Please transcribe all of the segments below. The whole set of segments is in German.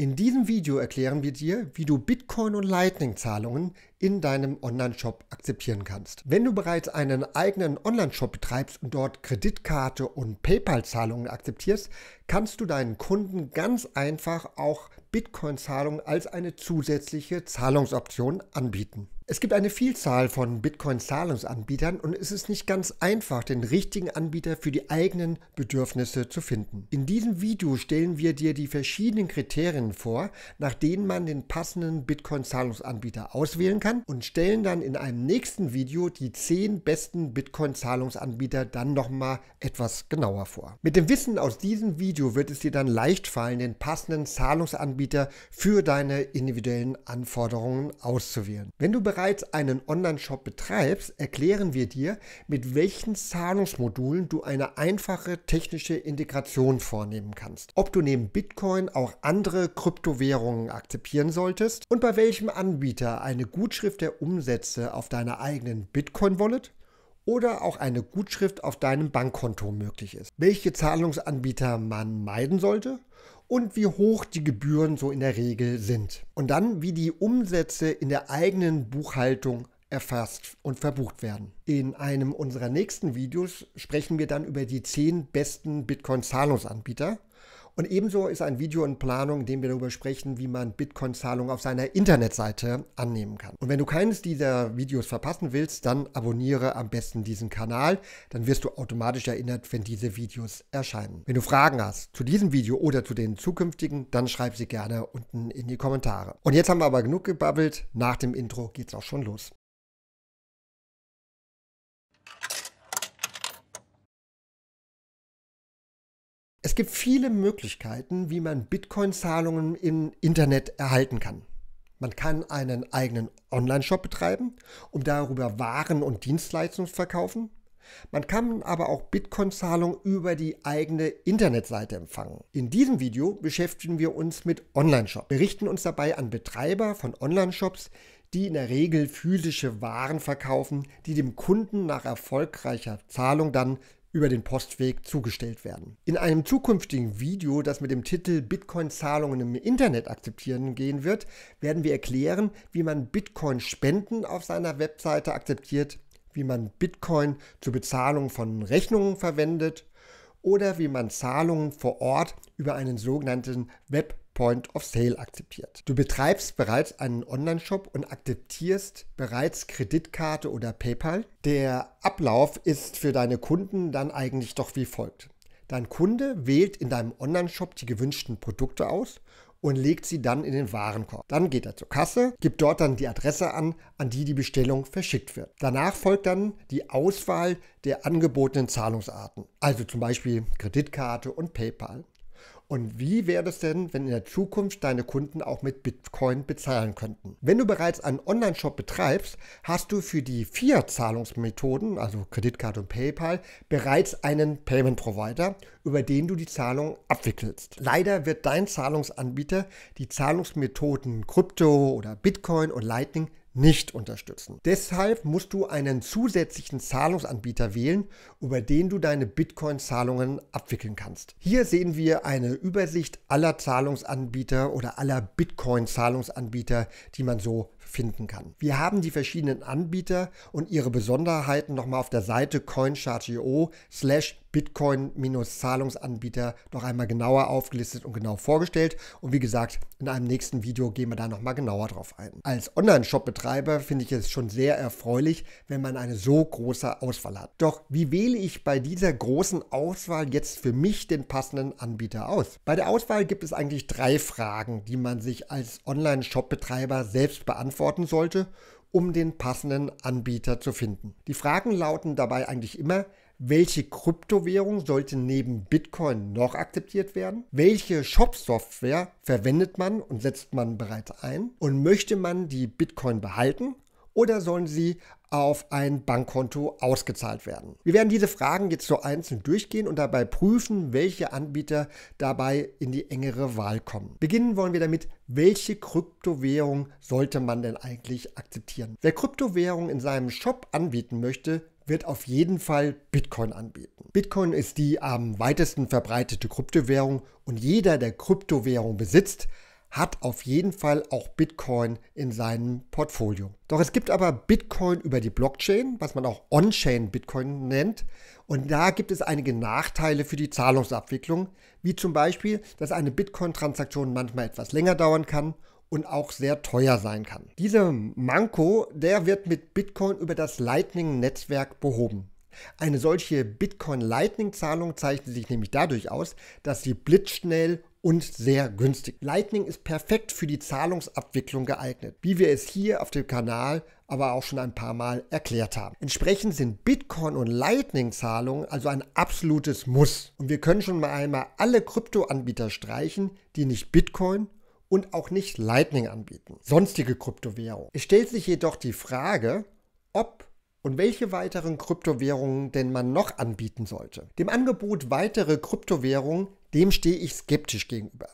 In diesem Video erklären wir dir, wie du Bitcoin und Lightning-Zahlungen in deinem Onlineshop akzeptieren kannst. Wenn du bereits einen eigenen Onlineshop betreibst und dort Kreditkarte und PayPal-Zahlungen akzeptierst, kannst du deinen Kunden ganz einfach auch Bitcoin-Zahlungen als eine zusätzliche Zahlungsoption anbieten. Es gibt eine Vielzahl von Bitcoin-Zahlungsanbietern und es ist nicht ganz einfach, den richtigen Anbieter für die eigenen Bedürfnisse zu finden. In diesem Video stellen wir dir die verschiedenen Kriterien vor, nach denen man den passenden Bitcoin-Zahlungsanbieter auswählen kann und stellen dann in einem nächsten Video die 10 besten Bitcoin-Zahlungsanbieter dann nochmal etwas genauer vor. Mit dem Wissen aus diesem Video wird es dir dann leicht fallen, den passenden Zahlungsanbieter für deine individuellen Anforderungen auszuwählen. Wenn du bereits einen Online-Shop betreibst, erklären wir dir, mit welchen Zahlungsmodulen du eine einfache technische Integration vornehmen kannst. Ob du neben Bitcoin auch andere Kryptowährungen akzeptieren solltest und bei welchem Anbieter eine Gutschrift der Umsätze auf deiner eigenen Bitcoin-Wallet oder auch eine Gutschrift auf deinem Bankkonto möglich ist. Welche Zahlungsanbieter man meiden sollte und wie hoch die Gebühren so in der Regel sind. Und dann, wie die Umsätze in der eigenen Buchhaltung erfasst und verbucht werden. In einem unserer nächsten Videos sprechen wir dann über die 10 besten Bitcoin-Zahlungsanbieter und ebenso ist ein Video in Planung, in dem wir darüber sprechen, wie man Bitcoin-Zahlungen auf seiner Internetseite annehmen kann. Und wenn du keines dieser Videos verpassen willst, dann abonniere am besten diesen Kanal. Dann wirst du automatisch erinnert, wenn diese Videos erscheinen. Wenn du Fragen hast zu diesem Video oder zu den zukünftigen, dann schreib sie gerne unten in die Kommentare. Und jetzt haben wir aber genug gebabbelt. Nach dem Intro geht's auch schon los. Es gibt viele Möglichkeiten, wie man Bitcoin-Zahlungen im Internet erhalten kann. Man kann einen eigenen Online-Shop betreiben, um darüber Waren und Dienstleistungen zu verkaufen. Man kann aber auch Bitcoin-Zahlungen über die eigene Internetseite empfangen. In diesem Video beschäftigen wir uns mit Online-Shops, berichten uns dabei an Betreiber von Online-Shops, die in der Regel physische Waren verkaufen, die dem Kunden nach erfolgreicher Zahlung dann über den Postweg zugestellt werden. In einem zukünftigen Video, das mit dem Titel Bitcoin-Zahlungen im Internet akzeptieren gehen wird, werden wir erklären, wie man Bitcoin-Spenden auf seiner Webseite akzeptiert, wie man Bitcoin zur Bezahlung von Rechnungen verwendet oder wie man Zahlungen vor Ort über einen sogenannten Web Point of Sale akzeptiert. Du betreibst bereits einen Online-Shop und akzeptierst bereits Kreditkarte oder PayPal. Der Ablauf ist für deine Kunden dann eigentlich doch wie folgt. Dein Kunde wählt in deinem Online-Shop die gewünschten Produkte aus und legt sie dann in den Warenkorb. Dann geht er zur Kasse, gibt dort dann die Adresse an, an die die Bestellung verschickt wird. Danach folgt dann die Auswahl der angebotenen Zahlungsarten, also zum Beispiel Kreditkarte und PayPal. Und wie wäre es denn, wenn in der Zukunft deine Kunden auch mit Bitcoin bezahlen könnten? Wenn du bereits einen Online-Shop betreibst, hast du für die vier Zahlungsmethoden, also Kreditkarte und PayPal, bereits einen Payment-Provider, über den du die Zahlung abwickelst. Leider wird dein Zahlungsanbieter die Zahlungsmethoden Krypto oder Bitcoin und Lightning nicht unterstützen. Deshalb musst du einen zusätzlichen Zahlungsanbieter wählen, über den du deine Bitcoin-Zahlungen abwickeln kannst. Hier sehen wir eine Übersicht aller Zahlungsanbieter oder aller Bitcoin-Zahlungsanbieter, die man so finden kann. Wir haben die verschiedenen Anbieter und ihre Besonderheiten nochmal auf der Seite coinchart.io slash Bitcoin-Zahlungsanbieter noch einmal genauer aufgelistet und genau vorgestellt. Und wie gesagt, in einem nächsten Video gehen wir da nochmal genauer drauf ein. Als Online-Shop-Betreiber finde ich es schon sehr erfreulich, wenn man eine so große Auswahl hat. Doch wie wähle ich bei dieser großen Auswahl jetzt für mich den passenden Anbieter aus? Bei der Auswahl gibt es eigentlich drei Fragen, die man sich als Online-Shop-Betreiber selbst beantworten beantworten sollte, um den passenden Anbieter zu finden. Die Fragen lauten dabei eigentlich immer, welche Kryptowährung sollte neben Bitcoin noch akzeptiert werden? Welche Shop-Software verwendet man und setzt man bereits ein? Und möchte man die Bitcoin behalten oder sollen sie auf ein Bankkonto ausgezahlt werden. Wir werden diese Fragen jetzt so einzeln durchgehen und dabei prüfen, welche Anbieter dabei in die engere Wahl kommen. Beginnen wollen wir damit, welche Kryptowährung sollte man denn eigentlich akzeptieren? Wer Kryptowährung in seinem Shop anbieten möchte, wird auf jeden Fall Bitcoin anbieten. Bitcoin ist die am weitesten verbreitete Kryptowährung und jeder, der Kryptowährung besitzt, hat auf jeden Fall auch Bitcoin in seinem Portfolio. Doch es gibt aber Bitcoin über die Blockchain, was man auch On-Chain Bitcoin nennt. Und da gibt es einige Nachteile für die Zahlungsabwicklung, wie zum Beispiel, dass eine Bitcoin-Transaktion manchmal etwas länger dauern kann und auch sehr teuer sein kann. Dieser Manko, der wird mit Bitcoin über das Lightning-Netzwerk behoben. Eine solche Bitcoin Lightning Zahlung zeichnet sich nämlich dadurch aus, dass sie blitzschnell und sehr günstig. Lightning ist perfekt für die Zahlungsabwicklung geeignet, wie wir es hier auf dem Kanal aber auch schon ein paar Mal erklärt haben. Entsprechend sind Bitcoin und Lightning-Zahlungen also ein absolutes Muss. Und wir können schon mal einmal alle Kryptoanbieter streichen, die nicht Bitcoin und auch nicht Lightning anbieten. Sonstige Kryptowährungen. Es stellt sich jedoch die Frage, ob und welche weiteren Kryptowährungen denn man noch anbieten sollte. Dem Angebot weitere Kryptowährungen dem stehe ich skeptisch gegenüber.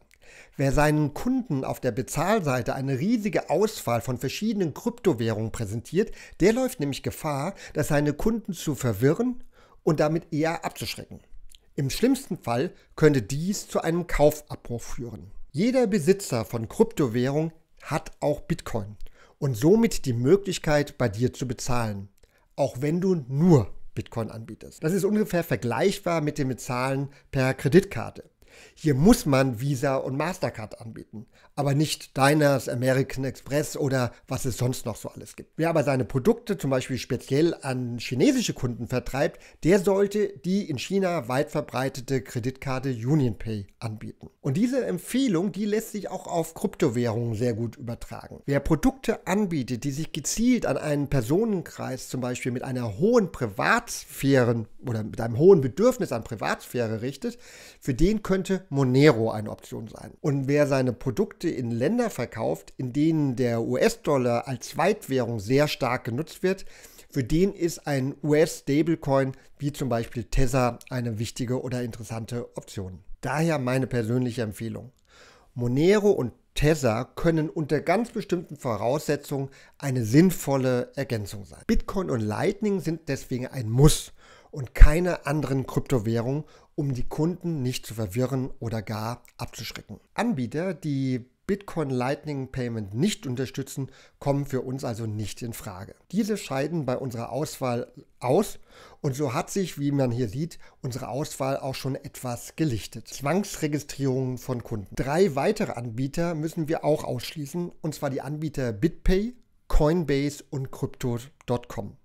Wer seinen Kunden auf der Bezahlseite eine riesige Auswahl von verschiedenen Kryptowährungen präsentiert, der läuft nämlich Gefahr, dass seine Kunden zu verwirren und damit eher abzuschrecken. Im schlimmsten Fall könnte dies zu einem Kaufabbruch führen. Jeder Besitzer von Kryptowährung hat auch Bitcoin und somit die Möglichkeit, bei dir zu bezahlen, auch wenn du nur Bitcoin anbietest. Das ist ungefähr vergleichbar mit den Bezahlen per Kreditkarte. Hier muss man Visa und Mastercard anbieten, aber nicht Diners, American Express oder was es sonst noch so alles gibt. Wer aber seine Produkte zum Beispiel speziell an chinesische Kunden vertreibt, der sollte die in China weit verbreitete Kreditkarte UnionPay anbieten. Und diese Empfehlung, die lässt sich auch auf Kryptowährungen sehr gut übertragen. Wer Produkte anbietet, die sich gezielt an einen Personenkreis zum Beispiel mit einer hohen Privatsphäre oder mit einem hohen Bedürfnis an Privatsphäre richtet, für den könnte könnte Monero eine Option sein. Und wer seine Produkte in Länder verkauft, in denen der US-Dollar als Zweitwährung sehr stark genutzt wird, für den ist ein US-Stablecoin wie zum Beispiel Tether eine wichtige oder interessante Option. Daher meine persönliche Empfehlung. Monero und Tether können unter ganz bestimmten Voraussetzungen eine sinnvolle Ergänzung sein. Bitcoin und Lightning sind deswegen ein Muss und keine anderen Kryptowährungen um die Kunden nicht zu verwirren oder gar abzuschrecken. Anbieter, die Bitcoin Lightning Payment nicht unterstützen, kommen für uns also nicht in Frage. Diese scheiden bei unserer Auswahl aus und so hat sich, wie man hier sieht, unsere Auswahl auch schon etwas gelichtet. Zwangsregistrierungen von Kunden. Drei weitere Anbieter müssen wir auch ausschließen und zwar die Anbieter BitPay, Coinbase und Crypto.com.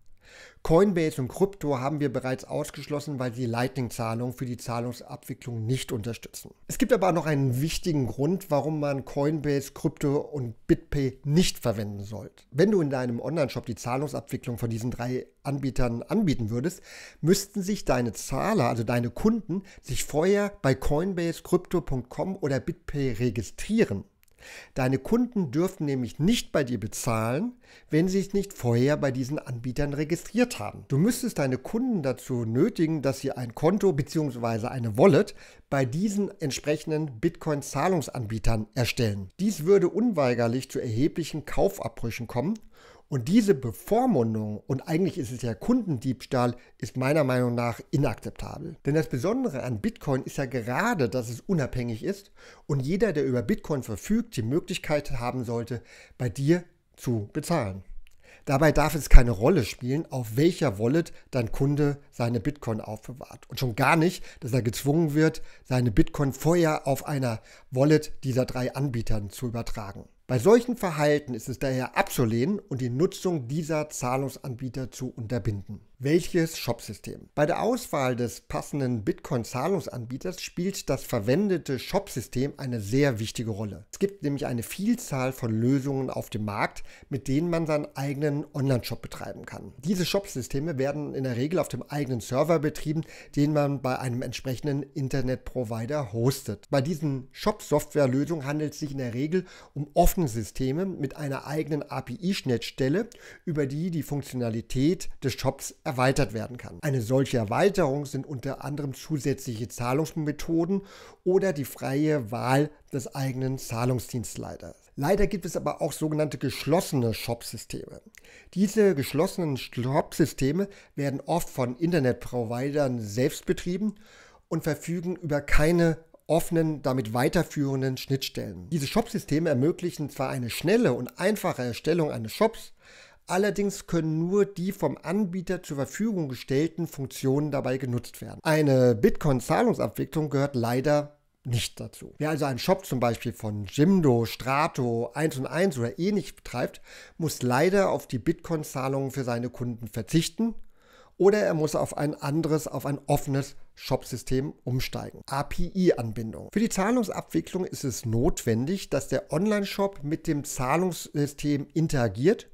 Coinbase und Krypto haben wir bereits ausgeschlossen, weil sie Lightning-Zahlungen für die Zahlungsabwicklung nicht unterstützen. Es gibt aber auch noch einen wichtigen Grund, warum man Coinbase, Krypto und BitPay nicht verwenden sollte. Wenn du in deinem Onlineshop die Zahlungsabwicklung von diesen drei Anbietern anbieten würdest, müssten sich deine Zahler, also deine Kunden, sich vorher bei Coinbase, Krypto.com oder BitPay registrieren. Deine Kunden dürfen nämlich nicht bei dir bezahlen, wenn sie es nicht vorher bei diesen Anbietern registriert haben. Du müsstest deine Kunden dazu nötigen, dass sie ein Konto bzw. eine Wallet bei diesen entsprechenden Bitcoin-Zahlungsanbietern erstellen. Dies würde unweigerlich zu erheblichen Kaufabbrüchen kommen und diese Bevormundung, und eigentlich ist es ja Kundendiebstahl, ist meiner Meinung nach inakzeptabel. Denn das Besondere an Bitcoin ist ja gerade, dass es unabhängig ist und jeder, der über Bitcoin verfügt, die Möglichkeit haben sollte, bei dir zu bezahlen. Dabei darf es keine Rolle spielen, auf welcher Wallet dein Kunde seine Bitcoin aufbewahrt. Und schon gar nicht, dass er gezwungen wird, seine Bitcoin vorher auf einer Wallet dieser drei Anbietern zu übertragen. Bei solchen Verhalten ist es daher abzulehnen und die Nutzung dieser Zahlungsanbieter zu unterbinden. Welches Shopsystem? Bei der Auswahl des passenden Bitcoin-Zahlungsanbieters spielt das verwendete Shopsystem eine sehr wichtige Rolle. Es gibt nämlich eine Vielzahl von Lösungen auf dem Markt, mit denen man seinen eigenen Online-Shop betreiben kann. Diese Shopsysteme werden in der Regel auf dem eigenen Server betrieben, den man bei einem entsprechenden Internet-Provider hostet. Bei diesen Shop-Software-Lösungen handelt es sich in der Regel um offene Systeme mit einer eigenen API-Schnittstelle, über die die Funktionalität des Shops erweitert werden kann. Eine solche Erweiterung sind unter anderem zusätzliche Zahlungsmethoden oder die freie Wahl des eigenen Zahlungsdienstleiters. Leider gibt es aber auch sogenannte geschlossene Shop-Systeme. Diese geschlossenen Shop-Systeme werden oft von Internetprovidern selbst betrieben und verfügen über keine offenen, damit weiterführenden Schnittstellen. Diese Shop-Systeme ermöglichen zwar eine schnelle und einfache Erstellung eines Shops, Allerdings können nur die vom Anbieter zur Verfügung gestellten Funktionen dabei genutzt werden. Eine Bitcoin-Zahlungsabwicklung gehört leider nicht dazu. Wer also einen Shop zum Beispiel von Jimdo, Strato, 1 und 1 oder ähnlich eh betreibt, muss leider auf die Bitcoin-Zahlungen für seine Kunden verzichten oder er muss auf ein anderes, auf ein offenes Shop-System umsteigen. API-Anbindung. Für die Zahlungsabwicklung ist es notwendig, dass der Online-Shop mit dem Zahlungssystem interagiert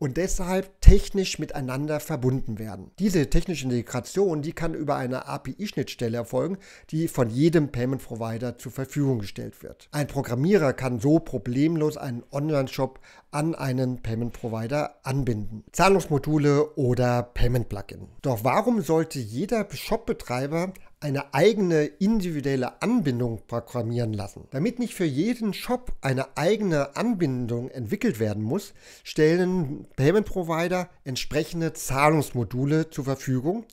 und deshalb technisch miteinander verbunden werden. Diese technische Integration, die kann über eine API-Schnittstelle erfolgen, die von jedem Payment Provider zur Verfügung gestellt wird. Ein Programmierer kann so problemlos einen Online-Shop an einen Payment Provider anbinden. Zahlungsmodule oder Payment Plugin. Doch warum sollte jeder Shop-Betreiber eine eigene individuelle Anbindung programmieren lassen. Damit nicht für jeden Shop eine eigene Anbindung entwickelt werden muss, stellen Payment Provider entsprechende Zahlungsmodule zur Verfügung,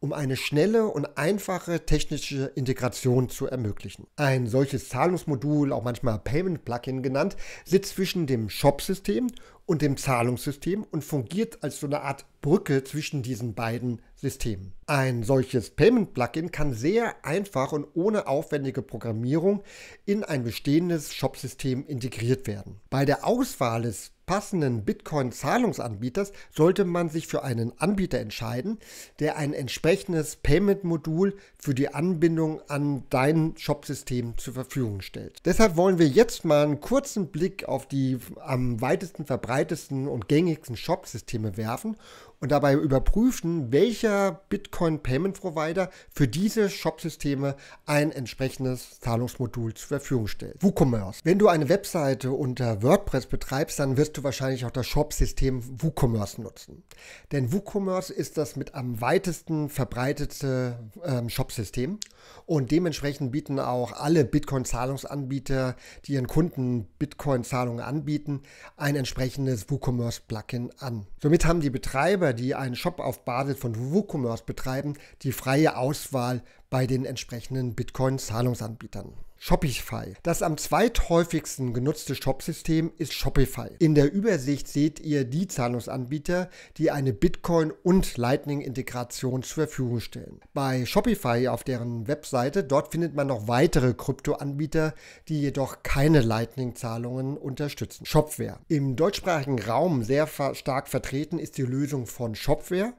um eine schnelle und einfache technische Integration zu ermöglichen. Ein solches Zahlungsmodul, auch manchmal Payment Plugin genannt, sitzt zwischen dem Shop-System und dem Zahlungssystem und fungiert als so eine Art Brücke zwischen diesen beiden Systemen. Ein solches Payment-Plugin kann sehr einfach und ohne aufwendige Programmierung in ein bestehendes Shop-System integriert werden. Bei der Auswahl des passenden Bitcoin-Zahlungsanbieters sollte man sich für einen Anbieter entscheiden, der ein entsprechendes Payment-Modul für die Anbindung an dein Shop-System zur Verfügung stellt. Deshalb wollen wir jetzt mal einen kurzen Blick auf die am weitesten verbreitesten und gängigsten Shop-Systeme werfen und dabei überprüfen, welcher Bitcoin Payment Provider für diese Shop-Systeme ein entsprechendes Zahlungsmodul zur Verfügung stellt. WooCommerce. Wenn du eine Webseite unter WordPress betreibst, dann wirst du wahrscheinlich auch das Shop-System WooCommerce nutzen. Denn WooCommerce ist das mit am weitesten verbreitete ähm, Shop-System und dementsprechend bieten auch alle Bitcoin-Zahlungsanbieter, die ihren Kunden Bitcoin-Zahlungen anbieten, ein entsprechendes WooCommerce-Plugin an. Somit haben die Betreiber Betreiber, die einen Shop auf Basis von WooCommerce betreiben, die freie Auswahl bei den entsprechenden Bitcoin-Zahlungsanbietern. Shopify. Das am zweithäufigsten genutzte Shopsystem ist Shopify. In der Übersicht seht ihr die Zahlungsanbieter, die eine Bitcoin- und Lightning-Integration zur Verfügung stellen. Bei Shopify auf deren Webseite, dort findet man noch weitere Kryptoanbieter, die jedoch keine Lightning-Zahlungen unterstützen. Shopware. Im deutschsprachigen Raum sehr stark vertreten ist die Lösung von Shopware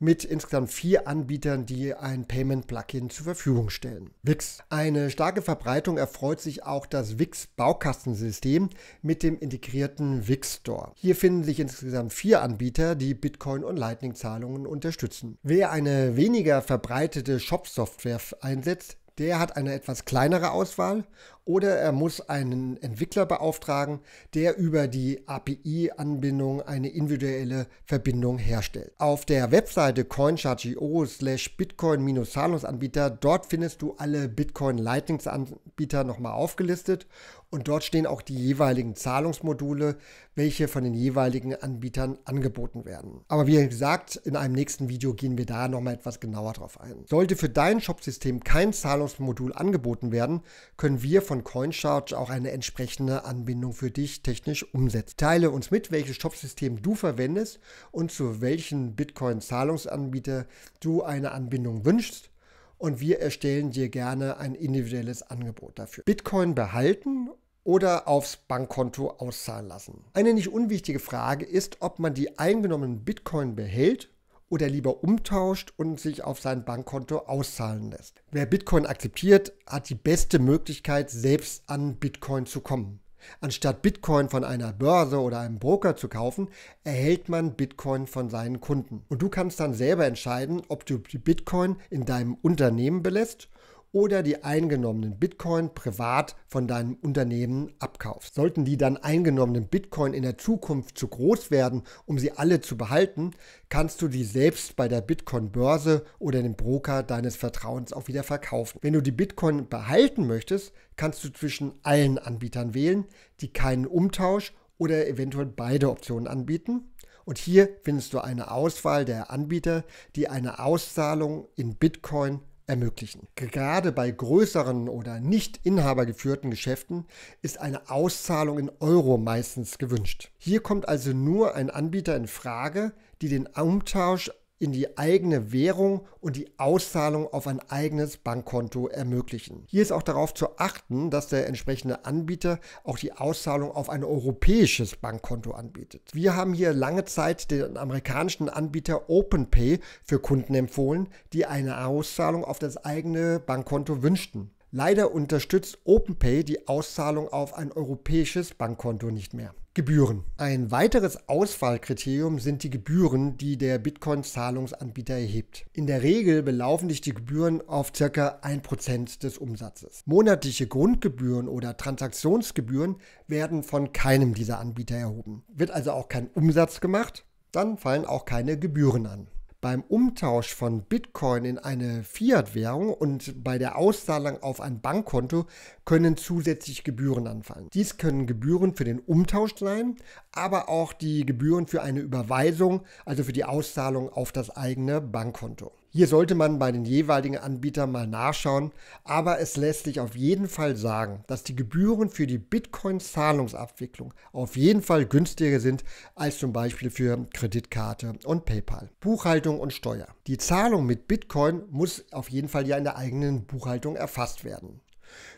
mit insgesamt vier Anbietern, die ein Payment-Plugin zur Verfügung stellen. Wix. Eine starke Verbreitung erfreut sich auch das Wix-Baukastensystem mit dem integrierten Wix Store. Hier finden sich insgesamt vier Anbieter, die Bitcoin- und Lightning-Zahlungen unterstützen. Wer eine weniger verbreitete Shop-Software einsetzt, der hat eine etwas kleinere Auswahl oder er muss einen Entwickler beauftragen, der über die API-Anbindung eine individuelle Verbindung herstellt. Auf der Webseite coincharge.io slash bitcoin-zahlungsanbieter, dort findest du alle Bitcoin-Lightnings-Anbieter nochmal aufgelistet und dort stehen auch die jeweiligen Zahlungsmodule, welche von den jeweiligen Anbietern angeboten werden. Aber wie gesagt, in einem nächsten Video gehen wir da nochmal etwas genauer drauf ein. Sollte für dein Shopsystem kein Zahlungsmodul angeboten werden, können wir von von CoinCharge auch eine entsprechende Anbindung für dich technisch umsetzen. Teile uns mit, welches Shopsystem du verwendest und zu welchen Bitcoin-Zahlungsanbieter du eine Anbindung wünschst und wir erstellen dir gerne ein individuelles Angebot dafür. Bitcoin behalten oder aufs Bankkonto auszahlen lassen. Eine nicht unwichtige Frage ist, ob man die eingenommenen Bitcoin behält oder lieber umtauscht und sich auf sein Bankkonto auszahlen lässt. Wer Bitcoin akzeptiert, hat die beste Möglichkeit, selbst an Bitcoin zu kommen. Anstatt Bitcoin von einer Börse oder einem Broker zu kaufen, erhält man Bitcoin von seinen Kunden. Und du kannst dann selber entscheiden, ob du die Bitcoin in deinem Unternehmen belässt oder die eingenommenen Bitcoin privat von deinem Unternehmen abkaufst. Sollten die dann eingenommenen Bitcoin in der Zukunft zu groß werden, um sie alle zu behalten, kannst du die selbst bei der Bitcoin-Börse oder dem Broker deines Vertrauens auch wieder verkaufen. Wenn du die Bitcoin behalten möchtest, kannst du zwischen allen Anbietern wählen, die keinen Umtausch oder eventuell beide Optionen anbieten. Und hier findest du eine Auswahl der Anbieter, die eine Auszahlung in Bitcoin ermöglichen. Gerade bei größeren oder nicht inhabergeführten Geschäften ist eine Auszahlung in Euro meistens gewünscht. Hier kommt also nur ein Anbieter in Frage, die den Umtausch in die eigene Währung und die Auszahlung auf ein eigenes Bankkonto ermöglichen. Hier ist auch darauf zu achten, dass der entsprechende Anbieter auch die Auszahlung auf ein europäisches Bankkonto anbietet. Wir haben hier lange Zeit den amerikanischen Anbieter OpenPay für Kunden empfohlen, die eine Auszahlung auf das eigene Bankkonto wünschten. Leider unterstützt OpenPay die Auszahlung auf ein europäisches Bankkonto nicht mehr. Gebühren. Ein weiteres Ausfallkriterium sind die Gebühren, die der Bitcoin-Zahlungsanbieter erhebt. In der Regel belaufen sich die Gebühren auf ca. 1% des Umsatzes. Monatliche Grundgebühren oder Transaktionsgebühren werden von keinem dieser Anbieter erhoben. Wird also auch kein Umsatz gemacht, dann fallen auch keine Gebühren an beim Umtausch von Bitcoin in eine Fiat-Währung und bei der Auszahlung auf ein Bankkonto können zusätzlich Gebühren anfallen. Dies können Gebühren für den Umtausch sein, aber auch die Gebühren für eine Überweisung, also für die Auszahlung auf das eigene Bankkonto. Hier sollte man bei den jeweiligen Anbietern mal nachschauen, aber es lässt sich auf jeden Fall sagen, dass die Gebühren für die Bitcoin-Zahlungsabwicklung auf jeden Fall günstiger sind als zum Beispiel für Kreditkarte und PayPal. Buchhaltung und Steuer. Die Zahlung mit Bitcoin muss auf jeden Fall ja in der eigenen Buchhaltung erfasst werden.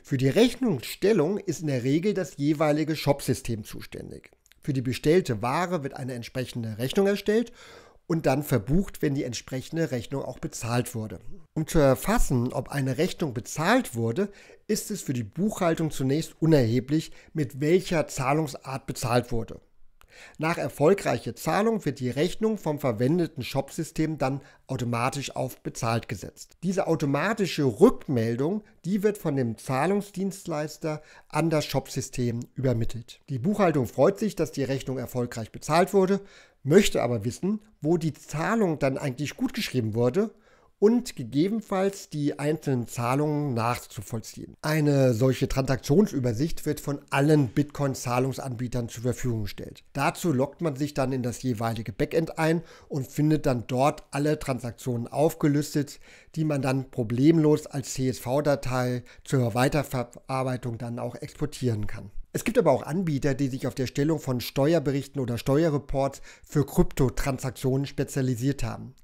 Für die Rechnungsstellung ist in der Regel das jeweilige Shopsystem zuständig. Für die bestellte Ware wird eine entsprechende Rechnung erstellt und dann verbucht, wenn die entsprechende Rechnung auch bezahlt wurde. Um zu erfassen, ob eine Rechnung bezahlt wurde, ist es für die Buchhaltung zunächst unerheblich, mit welcher Zahlungsart bezahlt wurde. Nach erfolgreicher Zahlung wird die Rechnung vom verwendeten Shopsystem dann automatisch auf bezahlt gesetzt. Diese automatische Rückmeldung, die wird von dem Zahlungsdienstleister an das Shopsystem übermittelt. Die Buchhaltung freut sich, dass die Rechnung erfolgreich bezahlt wurde, möchte aber wissen, wo die Zahlung dann eigentlich gutgeschrieben wurde und gegebenenfalls die einzelnen Zahlungen nachzuvollziehen. Eine solche Transaktionsübersicht wird von allen Bitcoin-Zahlungsanbietern zur Verfügung gestellt. Dazu lockt man sich dann in das jeweilige Backend ein und findet dann dort alle Transaktionen aufgelistet, die man dann problemlos als CSV-Datei zur Weiterverarbeitung dann auch exportieren kann. Es gibt aber auch Anbieter, die sich auf der Stellung von Steuerberichten oder Steuerreports für Kryptotransaktionen spezialisiert haben.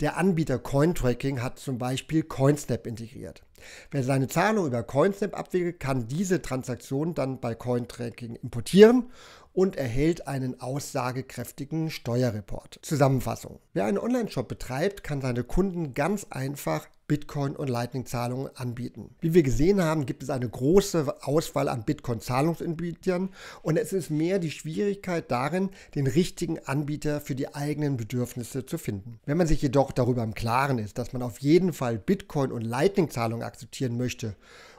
Der Anbieter Cointracking hat zum Beispiel Coinsnap integriert. Wer seine Zahlung über Coinsnap abwickelt, kann diese Transaktion dann bei Cointracking importieren und erhält einen aussagekräftigen Steuerreport. Zusammenfassung. Wer einen Online-Shop betreibt, kann seine Kunden ganz einfach Bitcoin und Lightning-Zahlungen anbieten. Wie wir gesehen haben, gibt es eine große Auswahl an Bitcoin-Zahlungsanbietern und es ist mehr die Schwierigkeit darin, den richtigen Anbieter für die eigenen Bedürfnisse zu finden. Wenn man sich jedoch darüber im Klaren ist, dass man auf jeden Fall Bitcoin und Lightning-Zahlungen akzeptieren möchte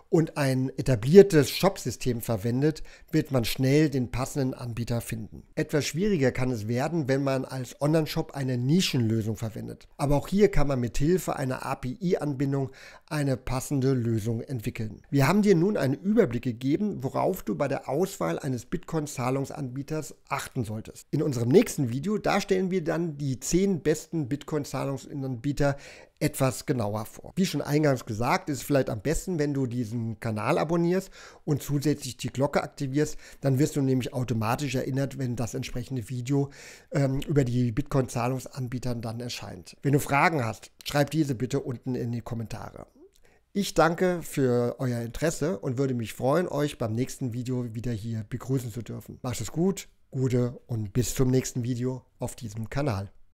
und ein etabliertes Shopsystem verwendet, wird man schnell den passenden Anbieter finden. Etwas schwieriger kann es werden, wenn man als Online-Shop eine Nischenlösung verwendet. Aber auch hier kann man mit Hilfe einer API-Anbindung eine passende Lösung entwickeln. Wir haben dir nun einen Überblick gegeben, worauf du bei der Auswahl eines Bitcoin-Zahlungsanbieters achten solltest. In unserem nächsten Video, da stellen wir dann die 10 besten Bitcoin-Zahlungsanbieter etwas genauer vor. Wie schon eingangs gesagt, ist es vielleicht am besten, wenn du diesen Kanal abonnierst und zusätzlich die Glocke aktivierst. Dann wirst du nämlich automatisch erinnert, wenn das entsprechende Video ähm, über die Bitcoin-Zahlungsanbietern dann erscheint. Wenn du Fragen hast, schreib diese bitte unten in die Kommentare. Ich danke für euer Interesse und würde mich freuen, euch beim nächsten Video wieder hier begrüßen zu dürfen. Macht es gut, gute und bis zum nächsten Video auf diesem Kanal.